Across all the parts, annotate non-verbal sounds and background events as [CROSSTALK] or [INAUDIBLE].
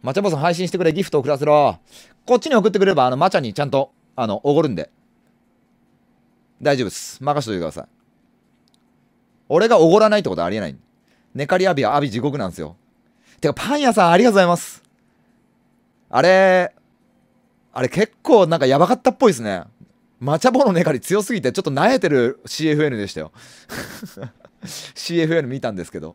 マチャボさん配信してくれ、ギフト送らせろ。こっちに送ってくれれば、あの、マチャにちゃんと、あの、おごるんで。大丈夫です。任しといてください。俺がおごらないってことはありえない。ネカリアビはアビ地獄なんですよ。てか、パン屋さんありがとうございます。あれ、あれ結構なんかやばかったっぽいですね。マチャボのネカリ強すぎてちょっと慣えてる CFN でしたよ。[LAUGHS] CFN 見たんですけど。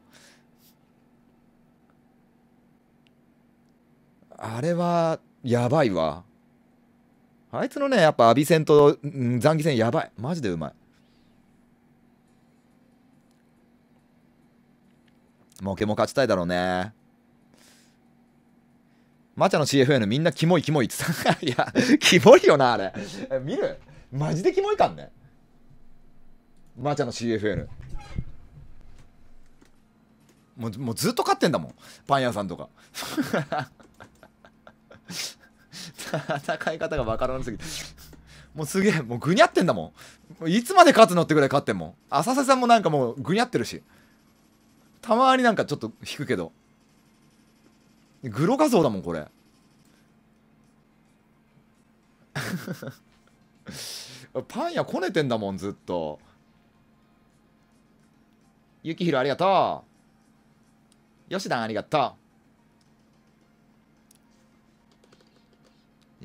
あれは、やばいわ。あいつのね、やっぱアビ戦と、うん、残ギ戦やばい。マジでうまい。モケも勝ちたいだろうね。マチャの CFN みんなキモいキモいってさ。[LAUGHS] いや、キモいよな、あれ。見るマジでキモいかんね。マチャの CFN。もうもうずっと勝ってんだもん。パン屋さんとか。[LAUGHS] 戦い方がわからなすぎて。もうすげえ、もうぐにゃってんだもん。いつまで勝つのってぐらい勝ってんもん。浅瀬さんもなんかもうぐにゃってるし。たまになんかちょっと引くけど。グロ画像だもん、これ。パン屋こねてんだもん、ずっと。ゆきひろありがとう。よしだんありがとう。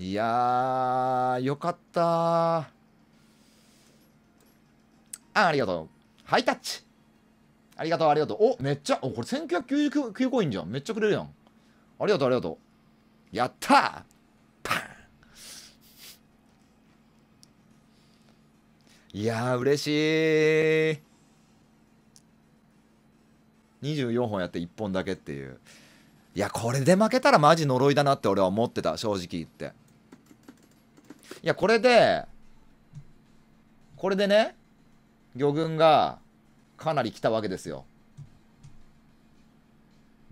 いやよかったありがとう。ハイタッチ。ありがとう、ありがとう。お、めっちゃ、お、これ1999コインじゃん。めっちゃくれるやん。ありがとう、ありがとう。やったパンいやー、嬉しい。24本やって1本だけっていう。いや、これで負けたらマジ呪いだなって俺は思ってた、正直言って。いや、これで、これでね、魚群がかなり来たわけですよ。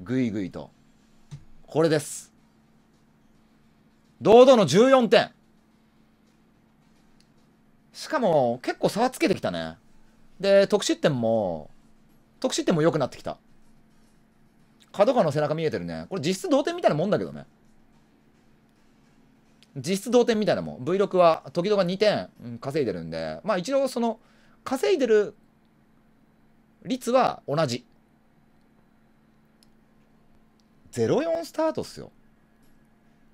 ぐいぐいと。これです。堂々の14点。しかも、結構差はつけてきたね。で、得失点も、得失点も良くなってきた。角川の背中見えてるね。これ実質同点みたいなもんだけどね。実質同点みたいなもん V6 は時々が2点稼いでるんでまあ一応その稼いでる率は同じ04スタートっすよ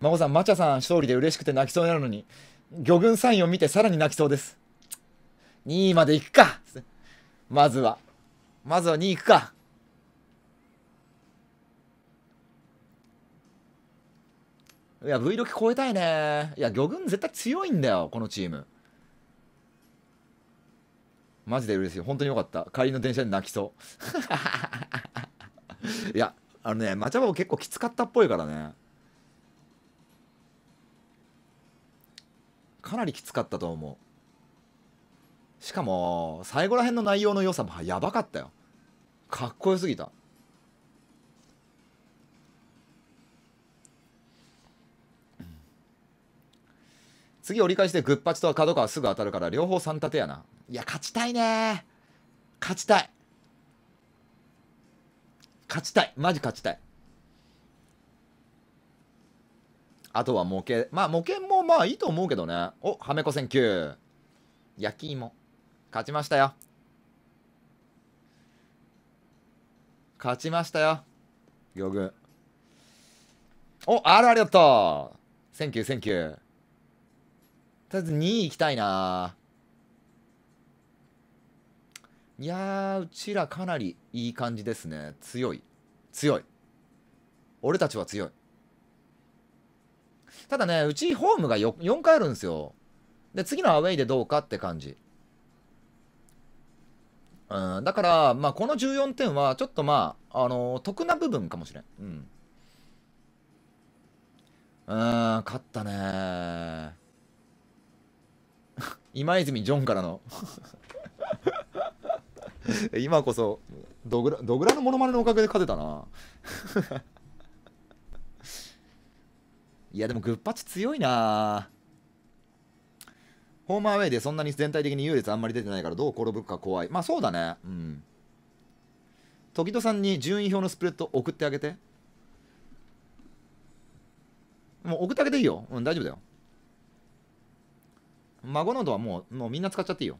孫さんマチャさん勝利で嬉しくて泣きそうになるのに魚群サインを見てさらに泣きそうです2位まで行くかまずはまずは2位行くかいや V 6超えたいねいや魚群絶対強いんだよこのチームマジで嬉しい本当によかった帰りの電車で泣きそう [LAUGHS] いやあのねマチャバ結構きつかったっぽいからねかなりきつかったと思うしかも最後らへんの内容の良さもやばかったよかっこよすぎた次折り返しでグッパチと角川すぐ当たるから両方3立てやないや勝ちたいね勝ちたい勝ちたいマジ勝ちたいあとは模型まあ模型もまあいいと思うけどねおはめこ選球焼き芋勝ちましたよ勝ちましたよ魚群おあるありがとうセンキューセンキューとりあえず2位行きたいないやうちらかなりいい感じですね。強い。強い。俺たちは強い。ただね、うちホームが4回あるんですよ。で、次のアウェイでどうかって感じ。うん、だから、まあ、この14点は、ちょっとまあ、あのー、得な部分かもしれん。うん。うん、勝ったね今泉ジョンからの [LAUGHS] 今こそドグラドグラのモノマネのおかげで勝てたないやでもグッパチ強いなホームアウェイでそんなに全体的に優劣あんまり出てないからどう転ぶか怖いまあそうだねうん時戸さんに順位表のスプレッド送ってあげてもう送ってあげていいようん大丈夫だよ孫のードはもうもうみんな使っちゃっていいよ。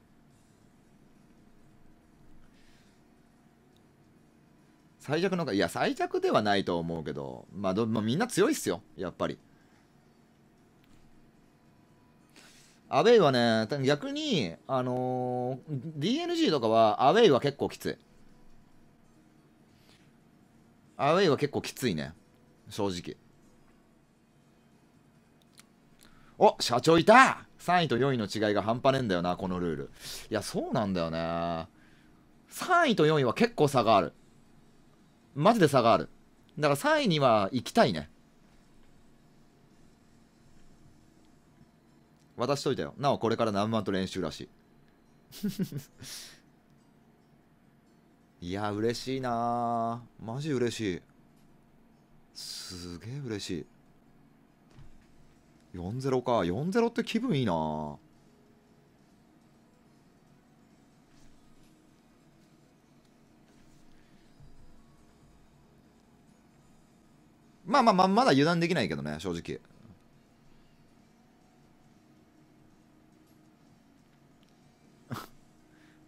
最弱のか、いや、最弱ではないと思うけど、まあど、まあ、みんな強いっすよ、やっぱり。アウェイはね、逆に、あのー、DNG とかは、アウェイは結構きつい。アウェイは結構きついね、正直。お、社長いた3位と4位の違いが半端ねえんだよな、このルール。いや、そうなんだよね。3位と4位は結構差がある。マジで差がある。だから3位には行きたいね。渡しといたよ。なお、これから何万と練習らしい。[LAUGHS] いや、嬉しいなマジ嬉しい。すげえ嬉しい。4-0か4-0って気分いいなまあまあまあまだ油断できないけどね正直 [LAUGHS]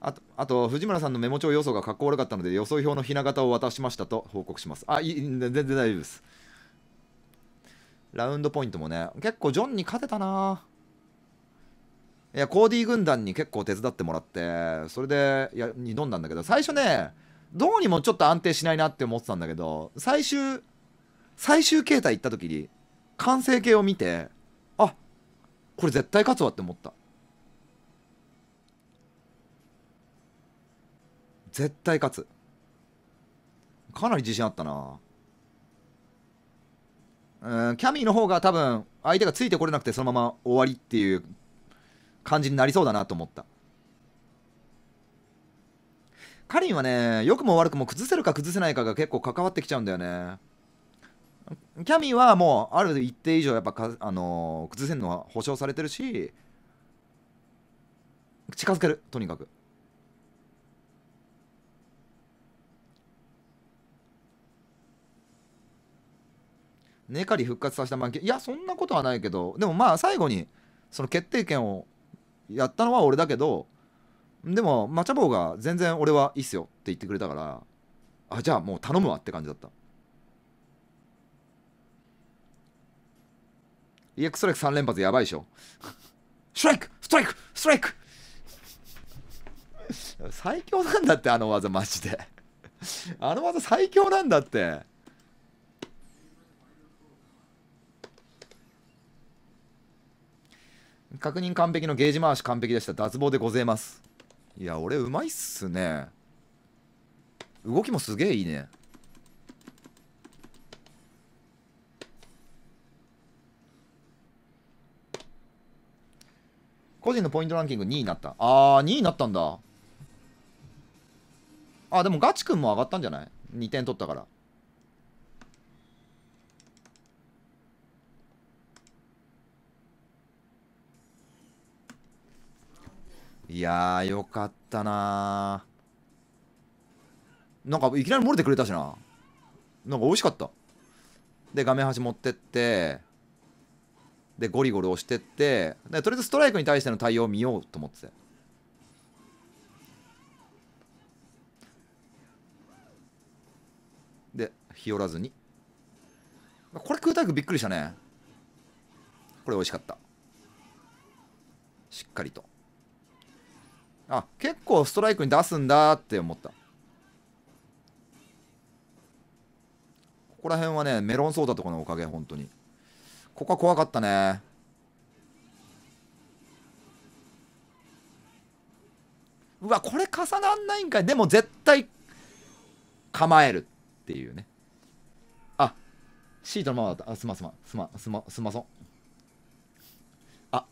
あと、あと藤村さんのメモ帳予想がかっこ悪かったので、予想表のひな形を渡しましたと報告します。あ、い全然大丈夫です。ラウンドポイントもね、結構ジョンに勝てたないや、コーディ軍団に結構手伝ってもらって、それでや挑んだんだけど、最初ね、どうにもちょっと安定しないなって思ってたんだけど、最終、最終形態行った時に、完成形を見て、あこれ絶対勝つわって思った。絶対勝つ。かなり自信あったな。うんキャミーの方が多分相手がついてこれなくてそのまま終わりっていう感じになりそうだなと思ったカリンはね良くも悪くも崩せるか崩せないかが結構関わってきちゃうんだよねキャミーはもうある一定以上やっぱか、あのー、崩せるのは保証されてるし近づけるとにかくネカリ復活させたけいやそんなことはないけどでもまあ最後にその決定権をやったのは俺だけどでもマチャボウが全然俺はいいっすよって言ってくれたからあじゃあもう頼むわって感じだった EX ストライク3連発やばいでしょストライクストライクストライク最強なんだってあの技マジであの技最強なんだって確認完璧のゲージ回し完璧でした。脱帽でございます。いや、俺うまいっすね。動きもすげえいいね。個人のポイントランキング2位になった。ああ2位になったんだ。あ、でもガチ君も上がったんじゃない ?2 点取ったから。いやー、よかったなー。なんか、いきなり漏れてくれたしな。なんか、美味しかった。で、画面端持ってって、で、ゴリゴリ押してって、でとりあえずストライクに対しての対応を見ようと思ってて。で、日和らずに。これ空対空びっくりしたね。これ美味しかった。しっかりと。あ結構ストライクに出すんだって思ったここら辺はねメロンソーダとかのおかげ本当にここは怖かったねうわこれ重なんないんかいでも絶対構えるっていうねあシートのままだったあすますますますますまそあ